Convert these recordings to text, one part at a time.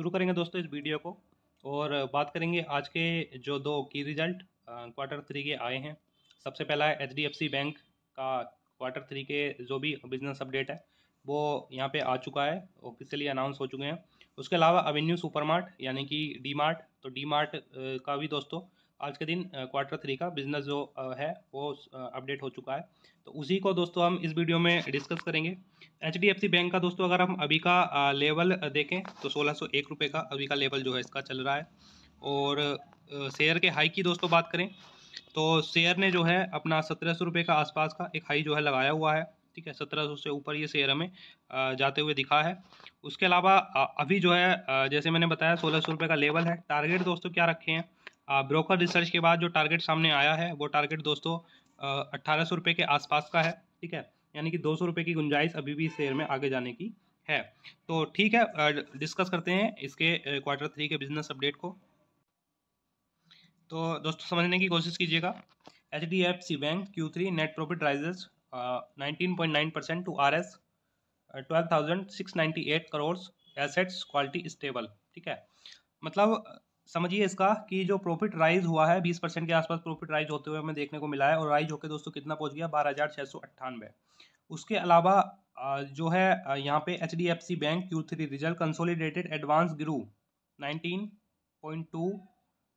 शुरू करेंगे दोस्तों इस वीडियो को और बात करेंगे आज के जो दो की रिजल्ट क्वार्टर थ्री के आए हैं सबसे पहला है एच बैंक का क्वार्टर थ्री के जो भी बिजनेस अपडेट है वो यहाँ पे आ चुका है ऑफिशियली अनाउंस हो चुके हैं उसके अलावा अवेन्यू सुपरमार्ट यानी कि डी मार्ट तो डी मार्ट का भी दोस्तों आज के दिन क्वार्टर थ्री का बिजनेस जो है वो अपडेट हो चुका है तो उसी को दोस्तों हम इस वीडियो में डिस्कस करेंगे एच बैंक का दोस्तों अगर हम अभी का लेवल देखें तो सोलह सौ एक रुपये का अभी का लेवल जो है इसका चल रहा है और शेयर के हाई की दोस्तों बात करें तो शेयर ने जो है अपना सत्रह सौ रुपये का आसपास का एक हाई जो है लगाया हुआ है ठीक है सत्रह सौ से ऊपर ये शेयर हमें जाते हुए दिखा है उसके अलावा अभी जो है जैसे मैंने बताया सोलह सौ रुपये का लेवल है टारगेट दोस्तों क्या रखे हैं ब्रोकर रिसर्च के बाद जो टारगेट सामने आया है वो टारगेट दोस्तों अट्ठारह सौ के आसपास का है ठीक है यानी कि दो सौ की गुंजाइश अभी भी शेयर में आगे जाने की है तो ठीक है डिस्कस करते हैं इसके क्वार्टर थ्री के बिजनेस अपडेट को तो दोस्तों समझने की कोशिश कीजिएगा H D F C bank Q three net profit rises nineteen point nine percent to R S twelve thousand six ninety eight crore assets quality stable ठीक है मतलब समझिए इसका कि जो प्रॉफिट राइज हुआ है बीस परसेंट के आसपास प्रॉफिट राइज होते हुए हमें देखने को मिला है और राइज होकर दोस्तों कितना पहुंच गया बारह हज़ार छः सौ अट्ठानवे उसके अलावा जो है यहाँ पे H D F C bank Q three result consolidated advance grew nineteen point two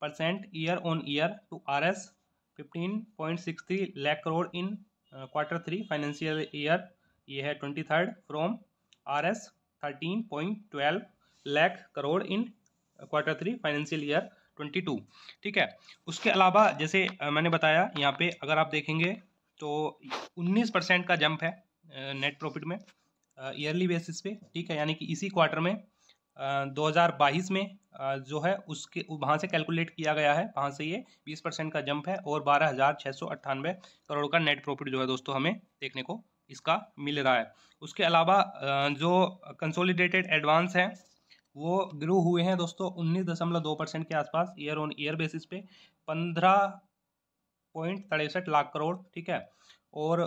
percent year on year to R S fifteen point six three lakh crore in quarter three financial year ये है twenty third from R S thirteen point twelve lakh crore in quarter three financial year twenty two ठीक है उसके अलावा जैसे मैंने बताया यहाँ पे अगर आप देखेंगे तो उन्नीस परसेंट का जंप है नेट प्रॉफिट में ईयरली बेसिस पे ठीक है यानी कि इसी क्वार्टर में दो हज़ार बाईस में जो है उसके वहाँ से कैलकुलेट किया गया है वहाँ से ये बीस परसेंट का जंप है और बारह हज़ार छः सौ अट्ठानवे करोड़ का नेट प्रॉफिट जो है दोस्तों हमें देखने को इसका मिल रहा है उसके अलावा जो कंसोलिडेटेड एडवांस है वो ग्रो हुए हैं दोस्तों उन्नीस दशमलव दो परसेंट के आसपास ईयर ऑन ईयर बेसिस पे पंद्रह पॉइंट तिरसठ लाख करोड़ ठीक है और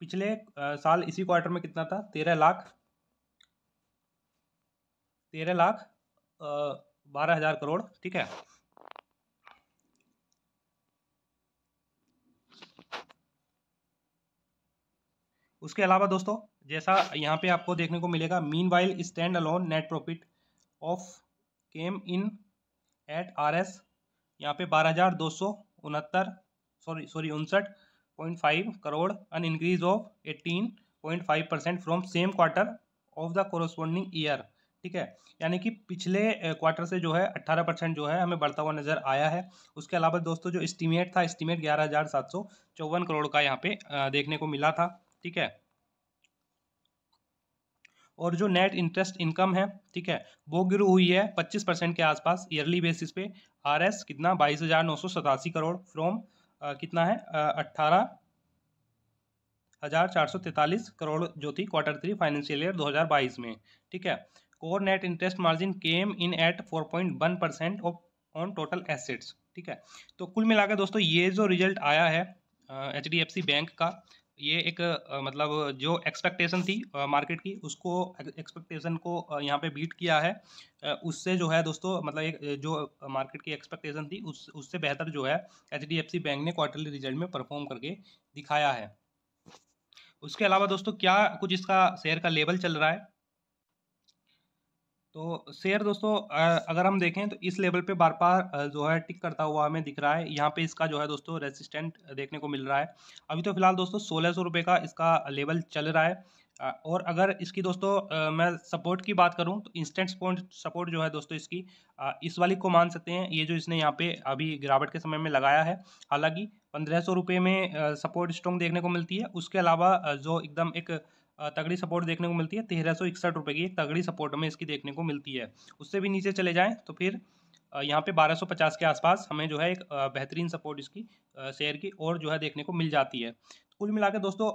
पिछले साल इसी क्वार्टर में कितना था तेरह लाख तेरह लाख बारह हजार करोड़ ठीक है उसके अलावा दोस्तों जैसा यहाँ पे आपको देखने को मिलेगा meanwhile standalone net profit of came in at R S यहाँ पे बारह हज़ार दो सौ उनहत्तर सॉरी सॉरी उनसठ point five crore an increase of eighteen point five percent from same quarter of the corresponding year ठीक है यानी कि पिछले क्वार्टर से जो है अट्ठारह परसेंट जो है हमें बढ़ता हुआ नज़र आया है उसके अलावा दोस्तों जो इस्टीमेट था इस्टीमेट ग्यारह हज़ार सात सौ चौवन करोड़ का यहाँ पे देखने को मिला था ठीक है और जो नेट इंटरेस्ट इनकम है ठीक है वो गिर हुई है 25 परसेंट के आसपास ईयरली बेसिस पे आरएस कितना बाईस हज़ार नौ सौ सतासी करोड़ फ्रॉम कितना है अट्ठारह हज़ार चार सौ तैतालीस करोड़ जो थी क्वार्टर थ्री फाइनेंशियल ईयर 2022 में ठीक है core net interest margin came in at four point one percent of on total assets ठीक है तो कुल मिलाकर दोस्तों ये जो रिजल्ट आया है H D F C bank का ये एक मतलब जो एक्सपेक्टेशन थी मार्केट की उसको एक्सपेक्टेशन को यहाँ पे बीट किया है उससे जो है दोस्तों मतलब एक जो मार्केट की एक्सपेक्टेशन थी उस उससे बेहतर जो है एच बैंक ने क्वार्टरली रिजल्ट में परफॉर्म करके दिखाया है उसके अलावा दोस्तों क्या कुछ इसका शेयर का लेवल चल रहा है तो शेयर दोस्तों अगर हम देखें तो इस लेवल पे बार बार जो है टिक करता हुआ हमें दिख रहा है यहाँ पे इसका जो है दोस्तों रेसिस्टेंट देखने को मिल रहा है अभी तो फिलहाल दोस्तों सोलह सौ रुपये का इसका लेवल चल रहा है और अगर इसकी दोस्तों मैं सपोर्ट की बात करूँ तो इंस्टेंट सपोर्ट जो है दोस्तों इसकी इस वाली को मान सकते हैं ये जो इसने यहाँ पे अभी गिरावट के समय में लगाया है हालांकि पंद्रह सौ रुपये में सपोर्ट स्ट्रॉन्ग देखने को मिलती है उसके अलावा जो एकदम एक तगड़ी सपोर्ट देखने को मिलती है तेरह सौ इकसठ रुपये की एक तगड़ी सपोर्ट हमें इसकी देखने को मिलती है उससे भी नीचे चले जाएँ तो फिर यहाँ पे 1250 के आसपास हमें जो है एक बेहतरीन सपोर्ट इसकी शेयर की और जो है देखने को मिल जाती है तो कुल मिला दोस्तों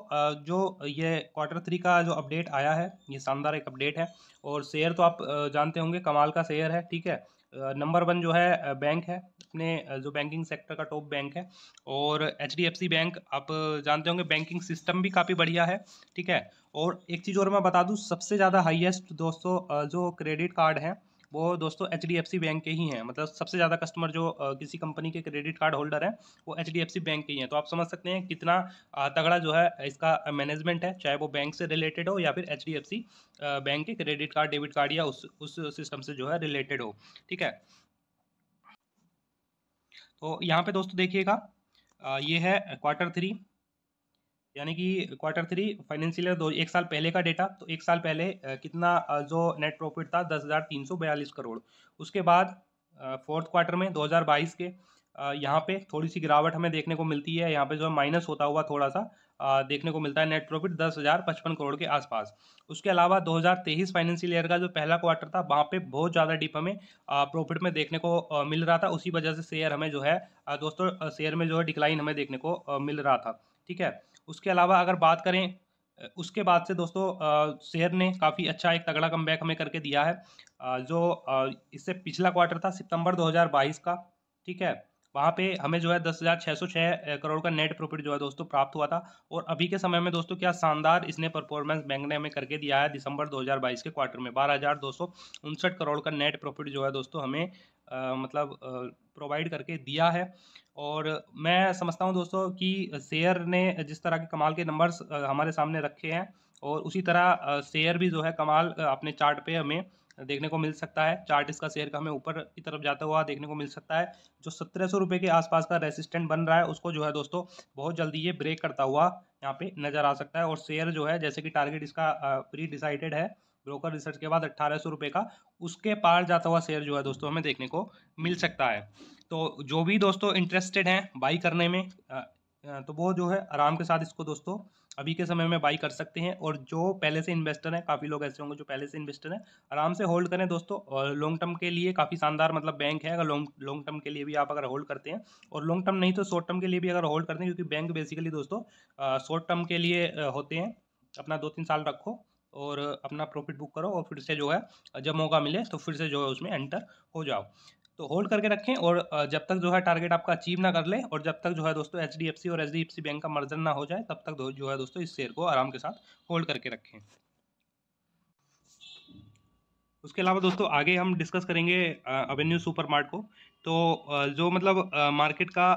जो ये क्वार्टर थ्री का जो अपडेट आया है ये शानदार एक अपडेट है और शेयर तो आप जानते होंगे कमाल का शेयर है ठीक है नंबर वन जो है बैंक है अपने जो बैंकिंग सेक्टर का टॉप बैंक है और H D F C bank आप जानते होंगे बैंकिंग सिस्टम भी काफ़ी बढ़िया है ठीक है और एक चीज़ और मैं बता दूँ सबसे ज़्यादा हाईएस्ट दोस्तों जो क्रेडिट कार्ड है वो दोस्तों एच बैंक के ही हैं मतलब सबसे ज़्यादा कस्टमर जो किसी कंपनी के क्रेडिट कार्ड होल्डर हैं वो एच बैंक के ही हैं तो आप समझ सकते हैं कितना तगड़ा जो है इसका मैनेजमेंट है चाहे वो बैंक से रिलेटेड हो या फिर एच बैंक के क्रेडिट कार्ड डेबिट कार्ड या उस उस सिस्टम से जो है रिलेटेड हो ठीक है तो यहाँ पे दोस्तों देखिएगा ये है क्वार्टर थ्री यानी कि क्वार्टर थ्री फाइनेंशियल ईयर दो एक साल पहले का डेटा तो एक साल पहले कितना जो नेट प्रॉफिट था दस हज़ार तीन सौ बयालीस करोड़ उसके बाद फोर्थ क्वार्टर में दो हज़ार बाईस के यहाँ पे थोड़ी सी गिरावट हमें देखने को मिलती है यहाँ पे जो है माइनस होता हुआ थोड़ा सा देखने को मिलता है नेट प्रॉफिट दस हज़ार पचपन करोड़ के आसपास उसके अलावा 2023 फाइनेंशियल ईयर का जो पहला क्वार्टर था वहाँ पे बहुत ज़्यादा डिप हमें प्रॉफिट में देखने को मिल रहा था उसी वजह से शेयर हमें जो है दोस्तों शेयर में जो है डिक्लाइन हमें देखने को मिल रहा था ठीक है उसके अलावा अगर बात करें उसके बाद से दोस्तों शेयर ने काफ़ी अच्छा एक तगड़ा कम हमें करके दिया है जो इससे पिछला क्वार्टर था सितंबर 2022 का ठीक है वहाँ पे हमें जो है दस हज़ार छः सौ छः करोड़ का नेट प्रॉफिट जो है दोस्तों प्राप्त हुआ था और अभी के समय में दोस्तों क्या शानदार इसने परफॉर्मेंस बैंक ने हमें करके दिया है दिसंबर 2022 के क्वार्टर में बारह हज़ार दो सौ उनसठ करोड़ का नेट प्रॉफिट जो है दोस्तों हमें आ, मतलब प्रोवाइड करके दिया है और मैं समझता हूँ दोस्तों कि शेयर ने जिस तरह के कमाल के नंबर्स हमारे सामने रखे हैं और उसी तरह शेयर भी जो है कमाल अपने चार्ट पे हमें देखने को मिल सकता है चार्ट इसका शेयर का हमें ऊपर की तरफ जाता हुआ देखने को मिल सकता है जो सत्रह सौ रुपये के आसपास का रेसिस्टेंट बन रहा है उसको जो है दोस्तों बहुत जल्दी ये ब्रेक करता हुआ यहाँ पे नज़र आ सकता है और शेयर जो है जैसे कि टारगेट इसका प्री डिसाइडेड है ब्रोकर रिसर्च के बाद अट्ठारह सौ रुपये का उसके पार जाता हुआ शेयर जो है दोस्तों हमें देखने को मिल सकता है तो जो भी दोस्तों इंटरेस्टेड हैं बाई करने में तो वो जो है आराम के साथ इसको दोस्तों अभी के समय में बाई कर सकते हैं और जो पहले से इन्वेस्टर हैं काफ़ी लोग ऐसे होंगे जो पहले से इन्वेस्टर हैं आराम से होल्ड करें दोस्तों और लॉन्ग टर्म के लिए काफ़ी शानदार मतलब बैंक है अगर लॉन्ग लॉन्ग टर्म के लिए भी आप अगर होल्ड करते हैं और लॉन्ग टर्म नहीं तो शॉर्ट टर्म के लिए भी अगर होल्ड करते हैं क्योंकि बैंक बेसिकली दोस्तों शॉर्ट टर्म के लिए होते हैं अपना दो तीन साल रखो और अपना प्रॉफिट बुक करो और फिर से जो है जब मौका मिले तो फिर से जो है उसमें एंटर हो जाओ तो होल्ड करके रखें और जब तक जो है टारगेट आपका अचीव ना कर ले और जब तक जो है दोस्तों एच और एच बैंक का मर्जन ना हो जाए तब तक जो है दोस्तों इस शेयर को आराम के साथ होल्ड करके रखें उसके अलावा दोस्तों आगे हम डिस्कस करेंगे अवेन्यू सुपरमार्ट को तो जो मतलब मार्केट का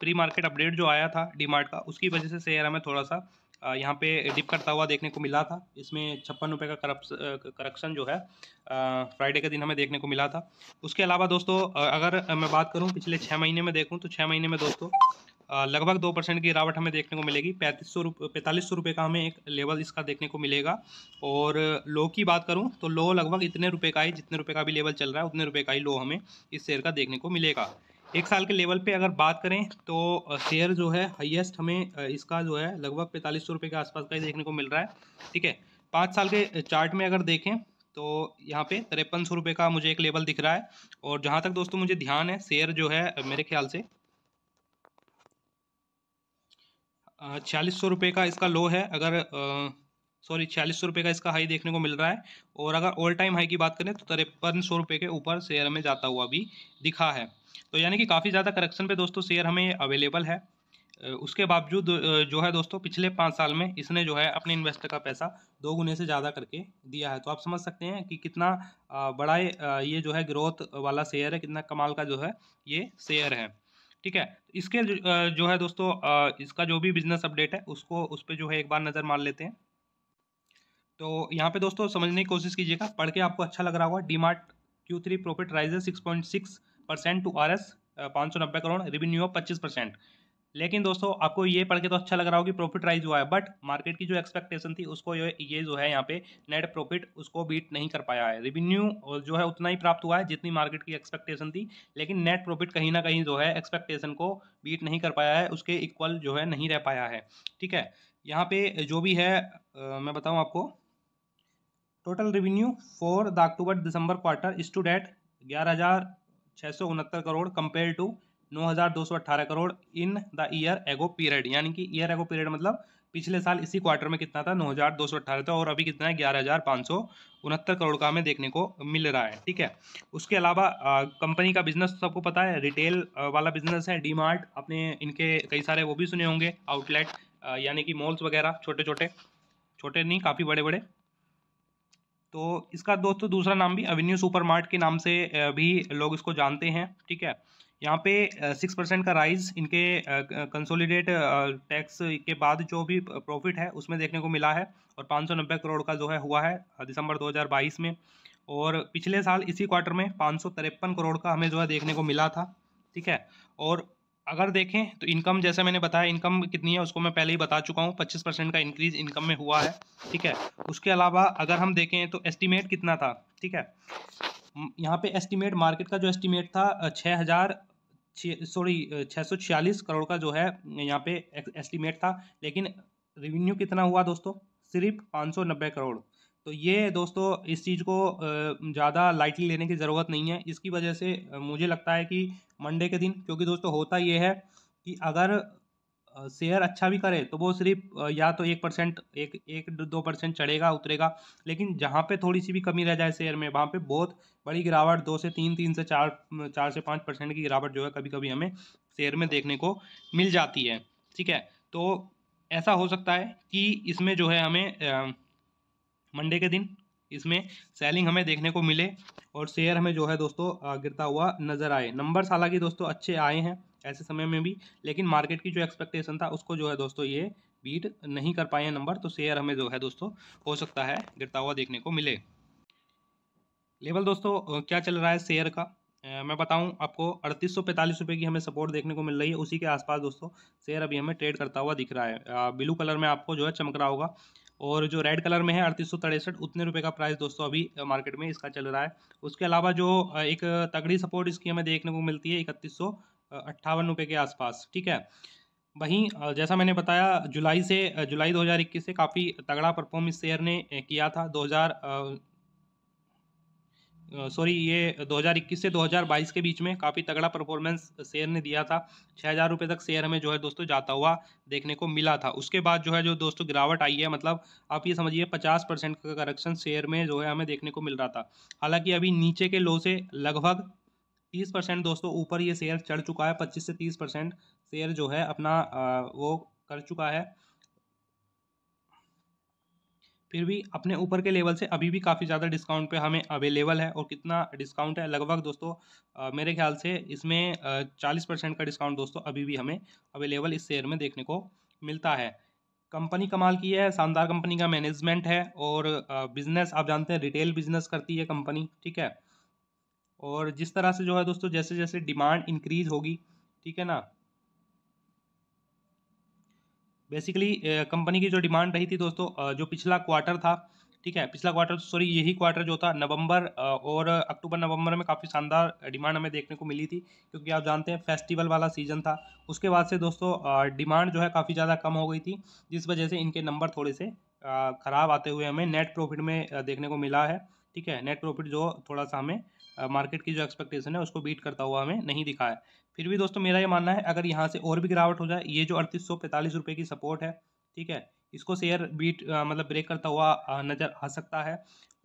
प्री मार्केट अपडेट जो आया था डीमार्ट का उसकी वजह से शेयर हमें थोड़ा सा यहाँ पे डिप करता हुआ देखने को मिला था इसमें छप्पन रुपये का करप्शन जो है फ्राइडे के दिन हमें देखने को मिला था उसके अलावा दोस्तों अगर मैं बात करूँ पिछले छः महीने में देखूँ तो छः महीने में दोस्तों लगभग दो परसेंट की गिरावट हमें देखने को मिलेगी पैंतीस सौ रुपये पैंतालीस सौ रुपये का हमें एक लेवल इसका देखने को मिलेगा और लो की बात करूं तो लो लगभग इतने रुपए का ही जितने रुपए का भी लेवल चल रहा है उतने रुपए का ही लो हमें इस शेयर का देखने को मिलेगा एक साल के लेवल पे अगर बात करें तो शेयर जो है हाईएस्ट हमें इसका जो है लगभग पैंतालीस सौ रुपये के आसपास का ही देखने को मिल रहा है ठीक है पाँच साल के चार्ट में अगर देखें तो यहाँ पे तिरपन सौ रुपये का मुझे एक लेवल दिख रहा है और जहाँ तक दोस्तों मुझे ध्यान है शेयर जो है मेरे ख्याल से छियालीस सौ रुपये का इसका लो है अगर सॉरी छियालीस सौ रुपये का इसका हाई देखने को मिल रहा है और अगर ऑल टाइम हाई की बात करें तो तिरपन सौ रुपये के ऊपर शेयर में जाता हुआ भी दिखा है तो यानी कि काफ़ी ज़्यादा करेक्शन पे दोस्तों शेयर हमें अवेलेबल है उसके बावजूद जो है दोस्तों पिछले पाँच साल में इसने जो है अपने इन्वेस्टर का पैसा दो गुने से ज़्यादा करके दिया है तो आप समझ सकते हैं कि कितना बड़ा ये जो है ग्रोथ वाला शेयर है कितना कमाल का जो है ये शेयर है ठीक है इसके जो है दोस्तों इसका जो भी बिजनेस अपडेट है उसको उस पर जो है एक बार नज़र मार लेते हैं तो यहाँ पे दोस्तों समझने की कोशिश कीजिएगा पढ़ के आपको अच्छा लग रहा होगा D Mart Q three profit rises six point six percent to R S पाँच सौ नब्बे करोड़ रेवेन्यू ऑफ पच्चीस परसेंट लेकिन दोस्तों आपको ये पढ़ के तो अच्छा लग रहा हो कि प्रॉफिट राइज हुआ है बट मार्केट की जो एक्सपेक्टेशन थी उसको ये जो है यहाँ पे नेट प्रॉफिट उसको बीट नहीं कर पाया है रेवेन्यू जो है उतना ही प्राप्त हुआ है जितनी मार्केट की एक्सपेक्टेशन थी लेकिन नेट प्रॉफिट कहीं ना कहीं जो है एक्सपेक्टेशन को बीट नहीं कर पाया है उसके इक्वल जो है नहीं रह पाया है ठीक है यहाँ पे जो भी है आ, मैं बताऊँ आपको total revenue for the October December quarter stood ग्यारह हज़ार छः सौ उनहत्तर करोड़ कंपेयर टू नौ हज़ार दो सौ अट्ठारह crore in the year ago period यानी कि ईयर एगो पीरियड मतलब पिछले साल इसी क्वार्टर में कितना था नौ हज़ार दो सौ अट्ठारह था और अभी कितना है ग्यारह हज़ार पाँच सौ उनहत्तर करोड़ का हमें देखने को मिल रहा है ठीक है उसके अलावा कंपनी का बिजनेस तो सबको पता है रिटेल वाला बिजनेस है डी मार्ट अपने इनके कई सारे वो भी सुने होंगे आउटलेट यानी कि मॉल्स वगैरह छोटे छोटे छोटे नहीं काफ़ी बड़े बड़े तो इसका दोस्तों दूसरा नाम भी अवेन्यू सुपरमार्ट के नाम से भी लोग इसको जानते हैं ठीक है यहाँ पे सिक्स परसेंट का राइज इनके कंसोलिडेट टैक्स के बाद जो भी प्रॉफिट है उसमें देखने को मिला है और पाँच सौ नब्बे करोड़ का जो है हुआ है दिसंबर 2022 में और पिछले साल इसी क्वार्टर में पाँच सौ तिरपन करोड़ का हमें जो है देखने को मिला था ठीक है और अगर देखें तो इनकम जैसे मैंने बताया इनकम कितनी है उसको मैं पहले ही बता चुका हूँ पच्चीस परसेंट का इंक्रीज इनकम में हुआ है ठीक है उसके अलावा अगर हम देखें तो एस्टीमेट कितना था ठीक है यहाँ पे एस्टिमेट मार्केट का जो एस्टिमेट था छः हज़ार सॉरी छः सौ छियालीस करोड़ का जो है यहाँ पे एस्टिमेट था लेकिन रिवेन्यू कितना हुआ दोस्तों सिर्फ पाँच सौ नब्बे करोड़ तो ये दोस्तों इस चीज़ को ज़्यादा लाइटली लेने की ज़रूरत नहीं है इसकी वजह से मुझे लगता है कि मंडे के दिन क्योंकि दोस्तों होता ये है कि अगर शेयर अच्छा भी करे तो वो सिर्फ या तो एक परसेंट एक एक दो परसेंट चढ़ेगा उतरेगा लेकिन जहाँ पे थोड़ी सी भी कमी रह जाए शेयर में वहाँ पे बहुत बड़ी गिरावट दो से तीन तीन से चार चार से पाँच परसेंट की गिरावट जो है कभी कभी हमें शेयर में देखने को मिल जाती है ठीक है तो ऐसा हो सकता है कि इसमें जो है हमें मंडे के दिन इसमें सेलिंग हमें देखने को मिले और शेयर हमें जो है दोस्तों गिरता हुआ नज़र आए नंबर्स हालांकि दोस्तों अच्छे आए हैं ऐसे समय में भी लेकिन मार्केट की जो एक्सपेक्टेशन था उसको जो है दोस्तों ये बीट नहीं कर पाए हैं नंबर तो शेयर हमें जो है दोस्तों हो सकता है गिरता हुआ देखने को मिले लेवल दोस्तों क्या चल रहा है शेयर का मैं बताऊं आपको अड़तीस सौ पैंतालीस रुपये की हमें सपोर्ट देखने को मिल रही है उसी के आसपास दोस्तों शेयर अभी हमें ट्रेड करता हुआ दिख रहा है ब्लू कलर में आपको जो है चमक रहा होगा और जो रेड कलर में है अड़तीस उतने रुपये का प्राइस दोस्तों अभी मार्केट में इसका चल रहा है उसके अलावा जो एक तगड़ी सपोर्ट इसकी हमें देखने को मिलती है इकतीस सौ के आसपास ठीक है वहीं जैसा मैंने बताया जुलाई से जुलाई 2021 से काफ़ी तगड़ा परफॉर्म इस शेयर ने किया था सॉरी ये 2021 से 2022 के बीच में काफ़ी तगड़ा परफॉर्मेंस शेयर ने दिया था छः हज़ार रुपये तक शेयर हमें जो है दोस्तों जाता हुआ देखने को मिला था उसके बाद जो है जो दोस्तों गिरावट आई है मतलब आप ये समझिए 50 परसेंट का करेक्शन शेयर में जो है हमें देखने को मिल रहा था हालांकि अभी नीचे के लो से लगभग तीस परसेंट दोस्तों ऊपर ये शेयर चढ़ चुका है पच्चीस से तीस परसेंट शेयर जो है अपना वो कर चुका है फिर भी अपने ऊपर के लेवल से अभी भी काफ़ी ज़्यादा डिस्काउंट पे हमें अवेलेबल है और कितना डिस्काउंट है लगभग दोस्तों आ, मेरे ख्याल से इसमें चालीस परसेंट का डिस्काउंट दोस्तों अभी भी हमें अवेलेबल इस शेयर में देखने को मिलता है कंपनी कमाल की है शानदार कंपनी का मैनेजमेंट है और बिज़नेस आप जानते हैं रिटेल बिजनेस करती है कंपनी ठीक है और जिस तरह से जो है दोस्तों जैसे जैसे डिमांड इंक्रीज़ होगी ठीक है ना बेसिकली कंपनी की जो डिमांड रही थी दोस्तों जो पिछला क्वार्टर था ठीक है पिछला क्वार्टर सॉरी यही क्वार्टर जो था नवंबर और अक्टूबर नवंबर में काफ़ी शानदार डिमांड हमें देखने को मिली थी क्योंकि आप जानते हैं फेस्टिवल वाला सीजन था उसके बाद से दोस्तों डिमांड जो है काफ़ी ज़्यादा कम हो गई थी जिस वजह से इनके नंबर थोड़े से ख़राब आते हुए हमें नेट प्रॉफिट में देखने को मिला है ठीक है नेट प्रॉफिट जो थोड़ा सा हमें मार्केट की जो एक्सपेक्टेशन है उसको बीट करता हुआ हमें नहीं दिखा है फिर भी दोस्तों मेरा ये मानना है अगर यहाँ से और भी गिरावट हो जाए ये जो अड़तीस सौ पैंतालीस रुपये की सपोर्ट है ठीक है इसको शेयर बीट आ, मतलब ब्रेक करता हुआ नज़र आ सकता है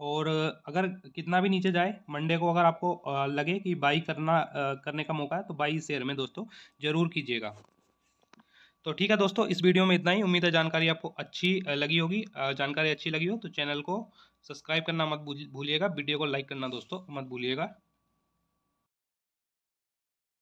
और अगर कितना भी नीचे जाए मंडे को अगर आपको आ, लगे कि बाई करना आ, करने का मौका है तो बाई शेयर में दोस्तों ज़रूर कीजिएगा तो ठीक है दोस्तों इस वीडियो में इतना ही उम्मीद है जानकारी आपको अच्छी लगी होगी जानकारी अच्छी लगी हो तो चैनल को सब्सक्राइब करना मत भूलिएगा वीडियो को लाइक करना दोस्तों मत भूलिएगा